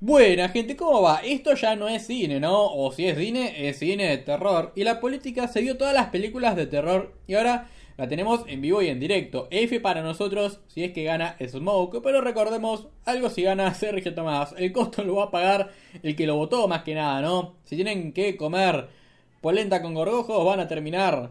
Buena gente, ¿cómo va? Esto ya no es cine, ¿no? O si es cine, es cine de terror. Y la política se dio todas las películas de terror y ahora la tenemos en vivo y en directo. F para nosotros si es que gana Smoke, pero recordemos algo si gana Sergio Tomás. El costo lo va a pagar el que lo votó más que nada, ¿no? Si tienen que comer polenta con gorgojos van a terminar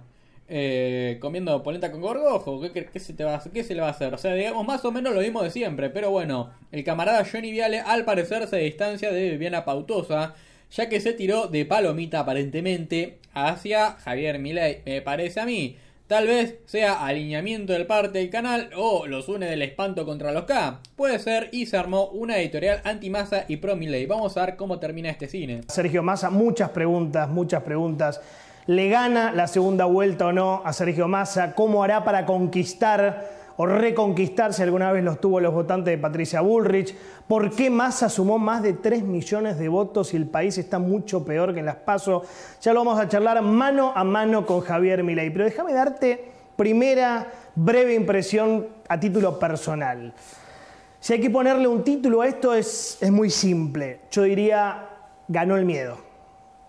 eh, comiendo polenta con gorgojo? ¿Qué, se ¿Qué se le va a hacer? O sea, digamos más o menos lo mismo de siempre, pero bueno, el camarada Johnny Viale al parecer se distancia de Viviana Pautosa, ya que se tiró de palomita aparentemente hacia Javier Milei, me parece a mí. Tal vez sea alineamiento del parte del canal o los une del espanto contra los K. Puede ser y se armó una editorial antimasa y pro Milei. Vamos a ver cómo termina este cine. Sergio Massa, muchas preguntas, muchas preguntas. ¿Le gana la segunda vuelta o no a Sergio Massa? ¿Cómo hará para conquistar o reconquistar, si alguna vez los tuvo los votantes de Patricia Bullrich? ¿Por qué Massa sumó más de 3 millones de votos y el país está mucho peor que en las PASO? Ya lo vamos a charlar mano a mano con Javier Milei. Pero déjame darte primera breve impresión a título personal. Si hay que ponerle un título a esto es, es muy simple. Yo diría, ganó el miedo.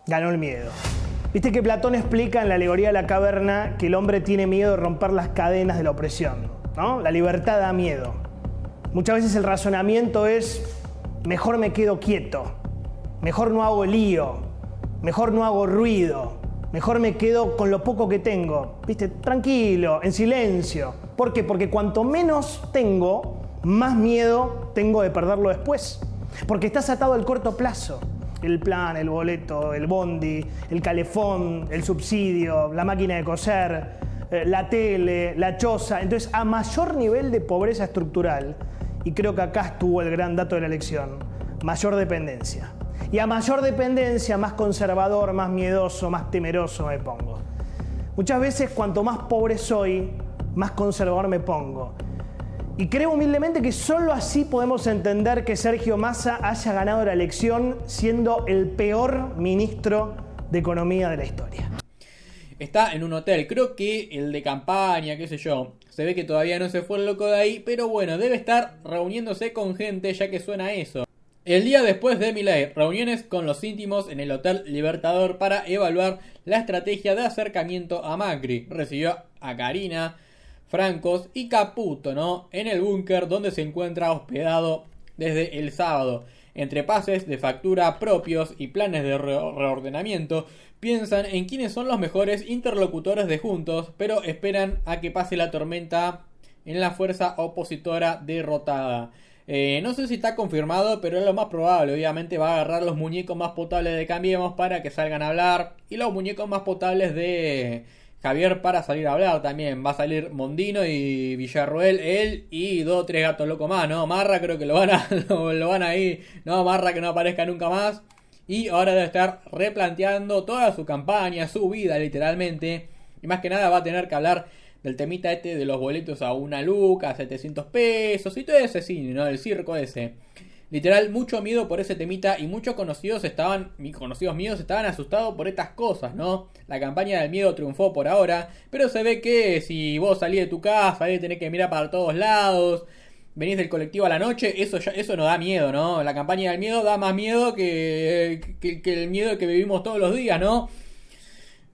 Ganó el miedo. Viste que Platón explica en la alegoría de la caverna que el hombre tiene miedo de romper las cadenas de la opresión, ¿no? La libertad da miedo. Muchas veces el razonamiento es, mejor me quedo quieto, mejor no hago lío, mejor no hago ruido, mejor me quedo con lo poco que tengo, viste, tranquilo, en silencio. ¿Por qué? Porque cuanto menos tengo, más miedo tengo de perderlo después, porque estás atado al corto plazo el plan, el boleto, el bondi, el calefón, el subsidio, la máquina de coser, eh, la tele, la choza. Entonces, a mayor nivel de pobreza estructural, y creo que acá estuvo el gran dato de la elección, mayor dependencia. Y a mayor dependencia, más conservador, más miedoso, más temeroso me pongo. Muchas veces, cuanto más pobre soy, más conservador me pongo. Y creo humildemente que solo así podemos entender que Sergio Massa haya ganado la elección siendo el peor ministro de Economía de la historia. Está en un hotel, creo que el de campaña, qué sé yo. Se ve que todavía no se fue el loco de ahí, pero bueno, debe estar reuniéndose con gente ya que suena eso. El día después de Milay, reuniones con los íntimos en el Hotel Libertador para evaluar la estrategia de acercamiento a Macri. Recibió a Karina, francos y Caputo, ¿no? En el búnker donde se encuentra hospedado desde el sábado. Entre pases de factura propios y planes de reordenamiento, piensan en quiénes son los mejores interlocutores de juntos, pero esperan a que pase la tormenta en la fuerza opositora derrotada. Eh, no sé si está confirmado, pero es lo más probable. Obviamente va a agarrar los muñecos más potables de Cambiemos para que salgan a hablar. Y los muñecos más potables de Javier para salir a hablar también. Va a salir Mondino y Villarruel, él y dos tres gatos locos más, ¿no? Marra creo que lo van a, lo, van a ir, no, Marra que no aparezca nunca más. Y ahora debe estar replanteando toda su campaña, su vida literalmente. Y más que nada va a tener que hablar del temita este de los boletos a una luca, 700 pesos y todo ese cine, ¿no? El circo ese. Literal, mucho miedo por ese temita y muchos conocidos estaban, conocidos míos estaban asustados por estas cosas, ¿no? La campaña del miedo triunfó por ahora, pero se ve que si vos salís de tu casa, y tenés que mirar para todos lados, venís del colectivo a la noche, eso ya, eso no da miedo, ¿no? La campaña del miedo da más miedo que el miedo que vivimos todos los días, ¿no?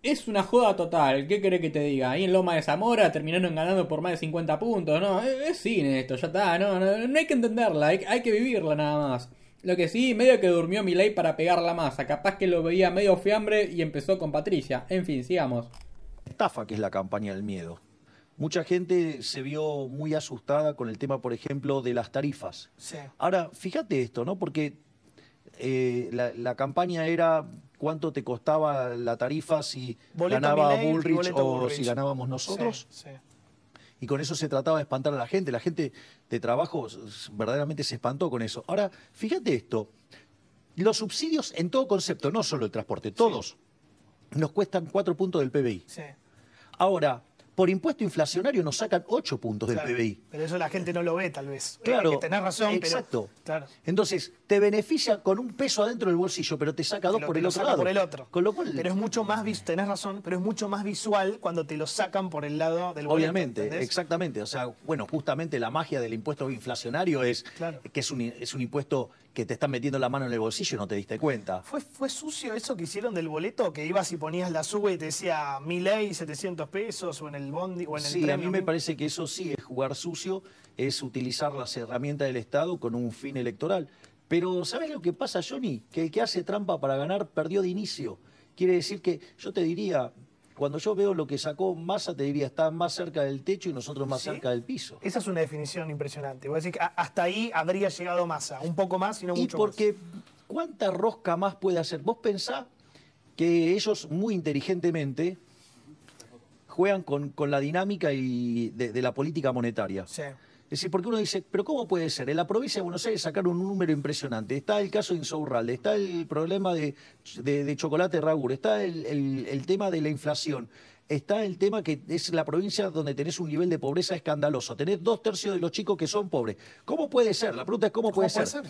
Es una joda total, ¿qué querés que te diga? Ahí en Loma de Zamora terminaron ganando por más de 50 puntos, ¿no? Es cine esto, ya está, no, no, hay que entenderla, hay, que vivirla nada más. Lo que sí, medio que durmió ley para pegar la masa, capaz que lo veía medio fiambre y empezó con Patricia. En fin, sigamos. Estafa que es la campaña del miedo. Mucha gente se vio muy asustada con el tema, por ejemplo, de las tarifas. Sí. Ahora, fíjate esto, ¿no? Porque eh, la, campaña era cuánto te costaba la tarifa si ganaba Bullrich o si ganábamos nosotros. Y con eso se trataba de espantar a la gente. La gente de trabajo verdaderamente se espantó con eso. Ahora, fíjate esto. Los subsidios en todo concepto, no solo el transporte, todos, nos cuestan cuatro puntos del PBI. Ahora, por impuesto inflacionario nos sacan 8 puntos del PBI. Pero eso la gente no lo ve, tal vez. Claro. Que tenés razón, exacto. Entonces, te beneficia con un peso adentro del bolsillo, pero te saca dos por el otro lado. Por el otro. Con lo cual. Pero es mucho más tenés razón, pero es mucho más visual cuando te lo sacan por el lado del bolsillo. Obviamente, exactamente. O sea, bueno, justamente la magia del impuesto inflacionario es que es un, impuesto que te están metiendo la mano en el bolsillo y no te diste cuenta. ¿Fue, sucio eso que hicieron del boleto? Que ibas y ponías la sube y te decía ley 700 pesos o en el bondi o en el Sí, tren, a mí me parece que eso sí es jugar sucio, es utilizar las herramientas del Estado con un fin electoral. Pero ¿sabes lo que pasa, Johnny? Que el que hace trampa para ganar perdió de inicio. Quiere decir que yo te diría, cuando yo veo lo que sacó Massa, te diría, está más cerca del techo y nosotros más cerca del piso. Esa es una definición impresionante. Voy a decir que hasta ahí habría llegado Massa, un poco más y no mucho y porque, ¿cuánta rosca más puede hacer? Vos pensás que ellos muy inteligentemente juegan con, la dinámica y de, de la política monetaria. Sí. Es decir, porque uno dice, pero ¿cómo puede ser? En la provincia de Buenos Aires sacaron un número impresionante. Está el caso de Insaurralde, está el problema de, de, chocolate Raúl, está el, tema de la inflación, está el tema que es la provincia donde tenés un nivel de pobreza escandaloso. Tenés dos tercios de los chicos que son pobres. ¿Cómo puede ser? La pregunta es ¿cómo, puede, ser?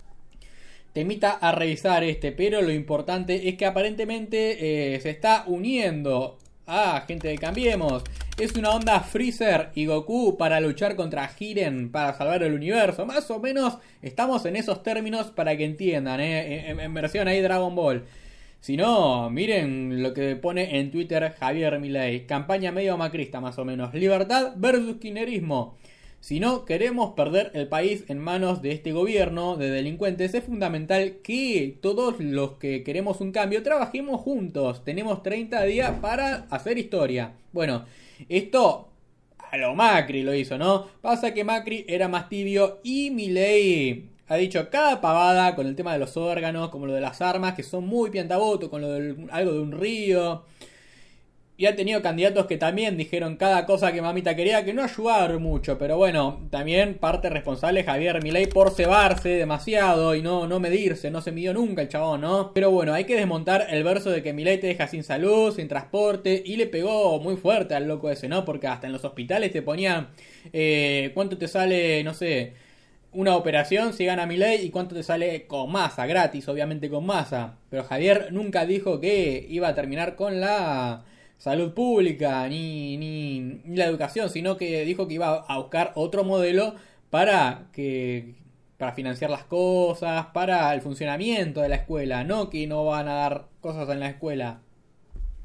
Te invita a revisar este, pero lo importante es que aparentemente eh, se está uniendo Ah, gente Cambiemos. Es una onda Freezer y Goku para luchar contra Hiren, para salvar el universo. Más o menos estamos en esos términos para que entiendan, ¿eh? en, versión ahí Dragon Ball. Si no, miren lo que pone en Twitter Javier Milei. Campaña medio macrista, más o menos. Libertad versus kinerismo. Si no queremos perder el país en manos de este gobierno de delincuentes, es fundamental que todos los que queremos un cambio trabajemos juntos. Tenemos 30 días para hacer historia. Bueno, esto a lo Macri lo hizo, ¿no? Pasa que Macri era más tibio y Milei ha dicho cada pavada con el tema de los órganos, como lo de las armas, que son muy piantaboto, con lo de algo de un río. Y ha tenido candidatos que también dijeron cada cosa que mamita quería, que no ayudaron mucho, pero bueno, también parte responsable Javier Milei por cebarse demasiado y no, no medirse, no se midió nunca el chabón, ¿no? Pero bueno, hay que desmontar el verso de que Milei te deja sin salud, sin transporte, y le pegó muy fuerte al loco ese, ¿no? Porque hasta en los hospitales te ponían, eh, ¿cuánto te sale, no sé, una operación si gana Milei y cuánto te sale con masa, gratis, obviamente con masa. Pero Javier nunca dijo que iba a terminar con la salud pública ni, ni, la educación, sino que dijo que iba a buscar otro modelo para que para financiar las cosas, para el funcionamiento de la escuela, no que no van a dar cosas en la escuela.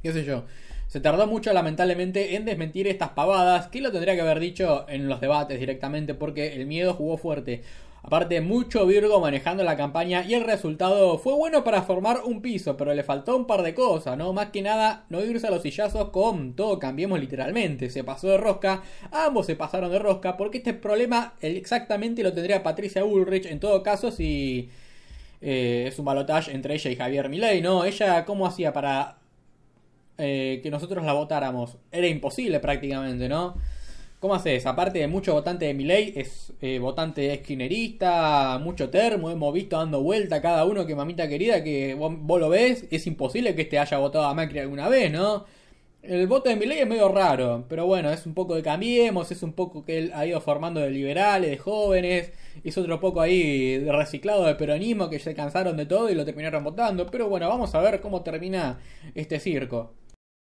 Qué sé yo. Se tardó mucho, lamentablemente, en desmentir estas pavadas, que lo tendría que haber dicho en los debates directamente, porque el miedo jugó fuerte. Aparte, mucho Virgo manejando la campaña y el resultado fue bueno para formar un piso, pero le faltó un par de cosas, ¿no? Más que nada, no irse a los sillazos con todo, cambiemos literalmente. Se pasó de rosca, ambos se pasaron de rosca, porque este problema exactamente lo tendría Patricia Ulrich en todo caso si. Eh, es un balotaje entre ella y Javier Milei, ¿no? Ella, ¿cómo hacía para eh, que nosotros la votáramos? Era imposible prácticamente, ¿no? ¿Cómo haces? Aparte de mucho votante de Miley, es eh, votante esquinerista, mucho termo, hemos visto dando vuelta cada uno que mamita querida, que vos, lo ves, es imposible que este haya votado a Macri alguna vez, ¿no? El voto de Miley es medio raro, pero bueno, es un poco de cambiemos, es un poco que él ha ido formando de liberales, de jóvenes, es otro poco ahí de reciclado de peronismo que se cansaron de todo y lo terminaron votando, pero bueno, vamos a ver cómo termina este circo.